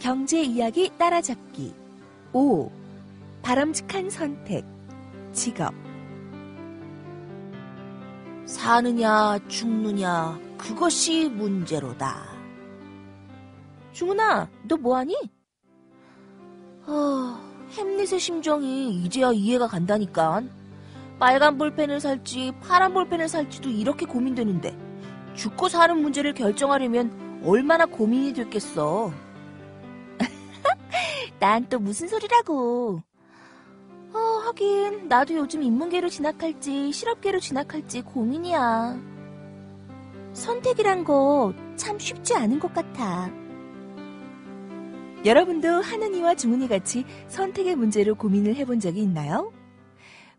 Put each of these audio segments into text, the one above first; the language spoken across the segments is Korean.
경제 이야기 따라잡기 5. 바람직한 선택 직업 사느냐 죽느냐 그것이 문제로다. 중훈아, 너 뭐하니? 어, 햄릿의 심정이 이제야 이해가 간다니까. 빨간 볼펜을 살지 파란 볼펜을 살지도 이렇게 고민되는데 죽고 사는 문제를 결정하려면 얼마나 고민이 됐겠어. 난또 무슨 소리라고. 어, 하긴 나도 요즘 인문계로 진학할지 실업계로 진학할지 고민이야. 선택이란 거 참 쉽지 않은 것 같아. 여러분도 하느니와 주문이 같이 선택의 문제로 고민을 해본 적이 있나요?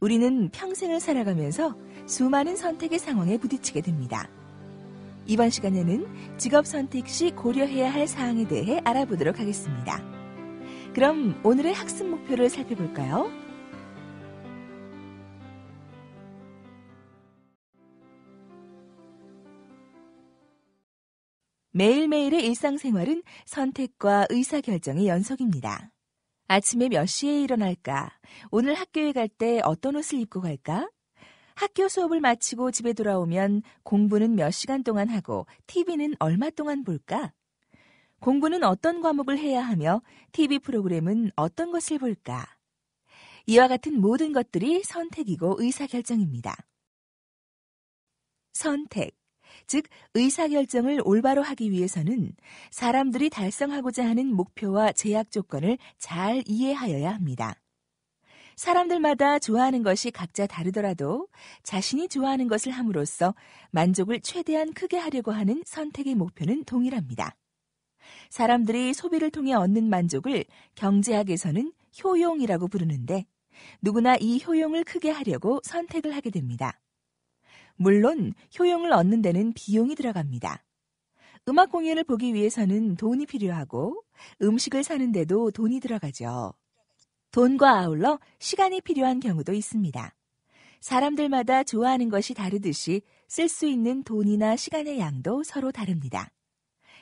우리는 평생을 살아가면서 수많은 선택의 상황에 부딪히게 됩니다. 이번 시간에는 직업 선택 시 고려해야 할 사항에 대해 알아보도록 하겠습니다. 그럼 오늘의 학습 목표를 살펴볼까요? 매일매일의 일상생활은 선택과 의사결정의 연속입니다. 아침에 몇 시에 일어날까? 오늘 학교에 갈 때 어떤 옷을 입고 갈까? 학교 수업을 마치고 집에 돌아오면 공부는 몇 시간 동안 하고 TV는 얼마 동안 볼까? 공부는 어떤 과목을 해야 하며 TV 프로그램은 어떤 것을 볼까? 이와 같은 모든 것들이 선택이고 의사결정입니다. 선택. 즉, 의사결정을 올바로 하기 위해서는 사람들이 달성하고자 하는 목표와 제약 조건을 잘 이해하여야 합니다. 사람들마다 좋아하는 것이 각자 다르더라도 자신이 좋아하는 것을 함으로써 만족을 최대한 크게 하려고 하는 선택의 목표는 동일합니다. 사람들이 소비를 통해 얻는 만족을 경제학에서는 효용이라고 부르는데 누구나 이 효용을 크게 하려고 선택을 하게 됩니다. 물론 효용을 얻는 데는 비용이 들어갑니다. 음악 공연을 보기 위해서는 돈이 필요하고 음식을 사는데도 돈이 들어가죠. 돈과 아울러 시간이 필요한 경우도 있습니다. 사람들마다 좋아하는 것이 다르듯이 쓸 수 있는 돈이나 시간의 양도 서로 다릅니다.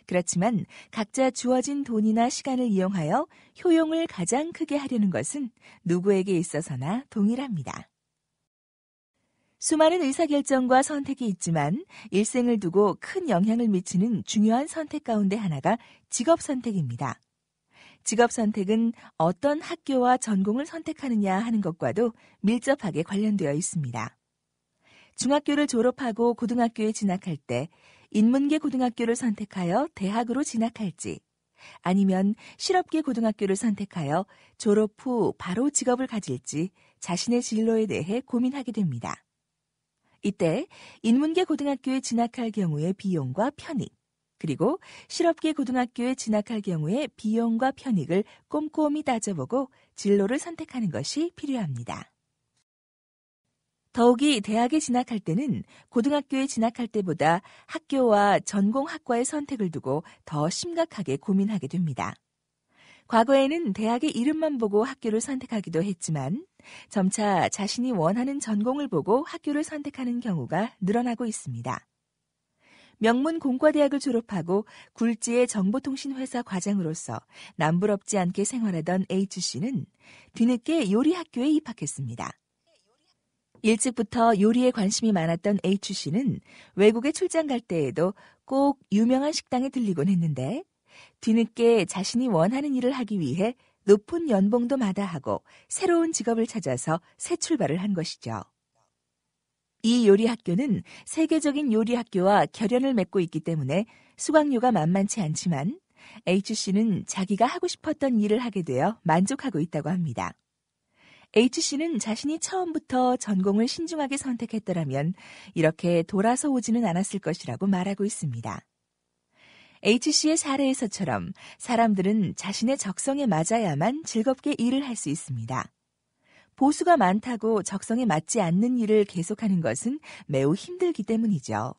그렇지만 각자 주어진 돈이나 시간을 이용하여 효용을 가장 크게 하려는 것은 누구에게 있어서나 동일합니다. 수많은 의사결정과 선택이 있지만 일생을 두고 큰 영향을 미치는 중요한 선택 가운데 하나가 직업 선택입니다. 직업 선택은 어떤 학교와 전공을 선택하느냐 하는 것과도 밀접하게 관련되어 있습니다. 중학교를 졸업하고 고등학교에 진학할 때 인문계 고등학교를 선택하여 대학으로 진학할지 아니면 실업계 고등학교를 선택하여 졸업 후 바로 직업을 가질지 자신의 진로에 대해 고민하게 됩니다. 이때 인문계 고등학교에 진학할 경우의 비용과 편익, 그리고 실업계 고등학교에 진학할 경우의 비용과 편익을 꼼꼼히 따져보고 진로를 선택하는 것이 필요합니다. 더욱이 대학에 진학할 때는 고등학교에 진학할 때보다 학교와 전공 학과의 선택을 두고 더 심각하게 고민하게 됩니다. 과거에는 대학의 이름만 보고 학교를 선택하기도 했지만 점차 자신이 원하는 전공을 보고 학교를 선택하는 경우가 늘어나고 있습니다. 명문 공과대학을 졸업하고 굴지의 정보통신회사 과장으로서 남부럽지 않게 생활하던 H씨는 뒤늦게 요리학교에 입학했습니다. 일찍부터 요리에 관심이 많았던 H씨는 외국에 출장 갈 때에도 꼭 유명한 식당에 들리곤 했는데 뒤늦게 자신이 원하는 일을 하기 위해 높은 연봉도 마다하고 새로운 직업을 찾아서 새 출발을 한 것이죠. 이 요리 학교는 세계적인 요리 학교와 결연을 맺고 있기 때문에 수강료가 만만치 않지만 H씨는 자기가 하고 싶었던 일을 하게 되어 만족하고 있다고 합니다. H씨는 자신이 처음부터 전공을 신중하게 선택했더라면 이렇게 돌아서 오지는 않았을 것이라고 말하고 있습니다. H씨의 사례에서처럼 사람들은 자신의 적성에 맞아야만 즐겁게 일을 할 수 있습니다. 보수가 많다고 적성에 맞지 않는 일을 계속하는 것은 매우 힘들기 때문이죠.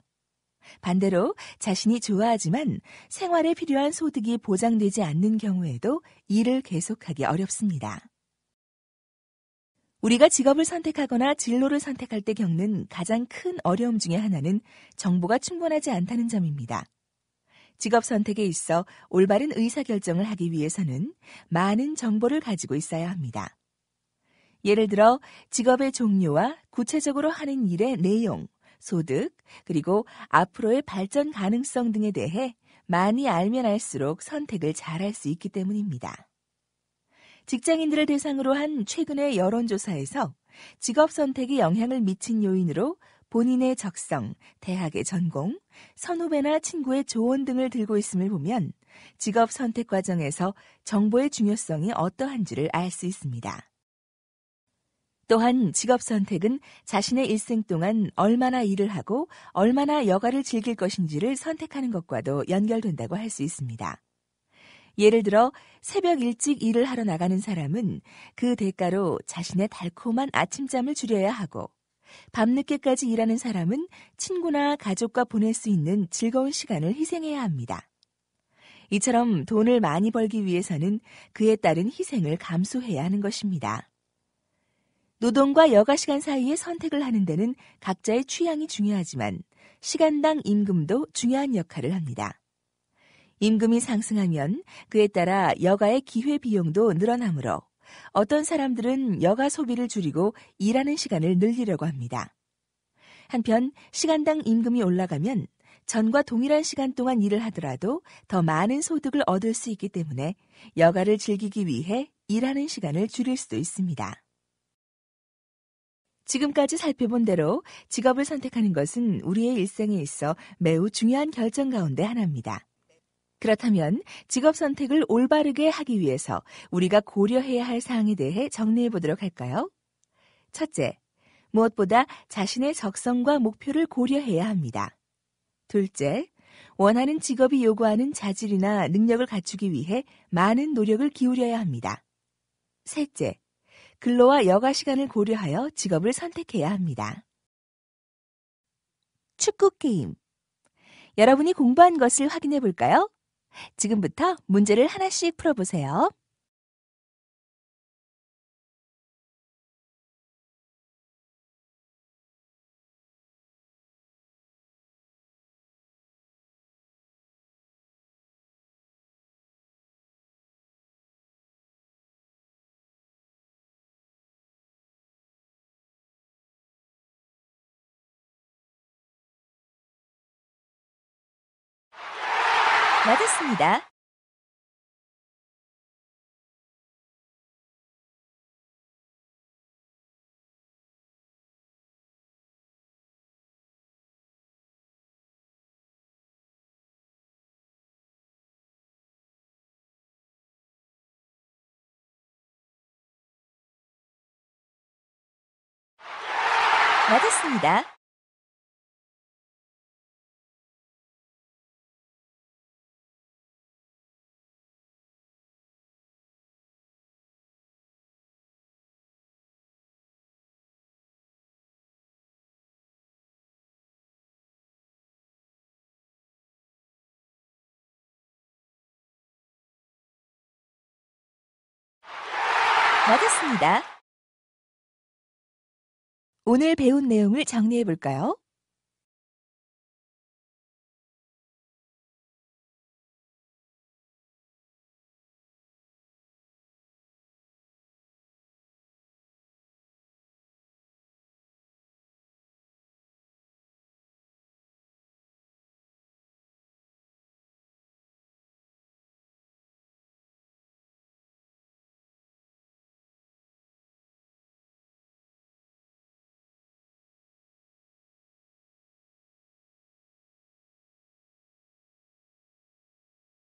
반대로 자신이 좋아하지만 생활에 필요한 소득이 보장되지 않는 경우에도 일을 계속하기 어렵습니다. 우리가 직업을 선택하거나 진로를 선택할 때 겪는 가장 큰 어려움 중의 하나는 정보가 충분하지 않다는 점입니다. 직업 선택에 있어 올바른 의사결정을 하기 위해서는 많은 정보를 가지고 있어야 합니다. 예를 들어 직업의 종류와 구체적으로 하는 일의 내용, 소득, 그리고 앞으로의 발전 가능성 등에 대해 많이 알면 알수록 선택을 잘할 수 있기 때문입니다. 직장인들을 대상으로 한 최근의 여론조사에서 직업 선택이 영향을 미친 요인으로 본인의 적성, 대학의 전공, 선후배나 친구의 조언 등을 들고 있음을 보면 직업 선택 과정에서 정보의 중요성이 어떠한지를 알 수 있습니다. 또한 직업 선택은 자신의 일생 동안 얼마나 일을 하고 얼마나 여가를 즐길 것인지를 선택하는 것과도 연결된다고 할 수 있습니다. 예를 들어 새벽 일찍 일을 하러 나가는 사람은 그 대가로 자신의 달콤한 아침잠을 줄여야 하고 밤늦게까지 일하는 사람은 친구나 가족과 보낼 수 있는 즐거운 시간을 희생해야 합니다. 이처럼 돈을 많이 벌기 위해서는 그에 따른 희생을 감수해야 하는 것입니다. 노동과 여가 시간 사이에 선택을 하는 데는 각자의 취향이 중요하지만 시간당 임금도 중요한 역할을 합니다. 임금이 상승하면 그에 따라 여가의 기회 비용도 늘어나므로 어떤 사람들은 여가 소비를 줄이고 일하는 시간을 늘리려고 합니다. 한편 시간당 임금이 올라가면 전과 동일한 시간 동안 일을 하더라도 더 많은 소득을 얻을 수 있기 때문에 여가를 즐기기 위해 일하는 시간을 줄일 수도 있습니다. 지금까지 살펴본 대로 직업을 선택하는 것은 우리의 일생에 있어 매우 중요한 결정 가운데 하나입니다. 그렇다면 직업 선택을 올바르게 하기 위해서 우리가 고려해야 할 사항에 대해 정리해 보도록 할까요? 첫째, 무엇보다 자신의 적성과 목표를 고려해야 합니다. 둘째, 원하는 직업이 요구하는 자질이나 능력을 갖추기 위해 많은 노력을 기울여야 합니다. 셋째, 근로와 여가 시간을 고려하여 직업을 선택해야 합니다. 축구 게임. 여러분이 공부한 것을 확인해 볼까요? 지금부터 문제를 하나씩 풀어보세요. 받았습니다. 받았습니다. 맞았습니다. 오늘 배운 내용을 정리해 볼까요?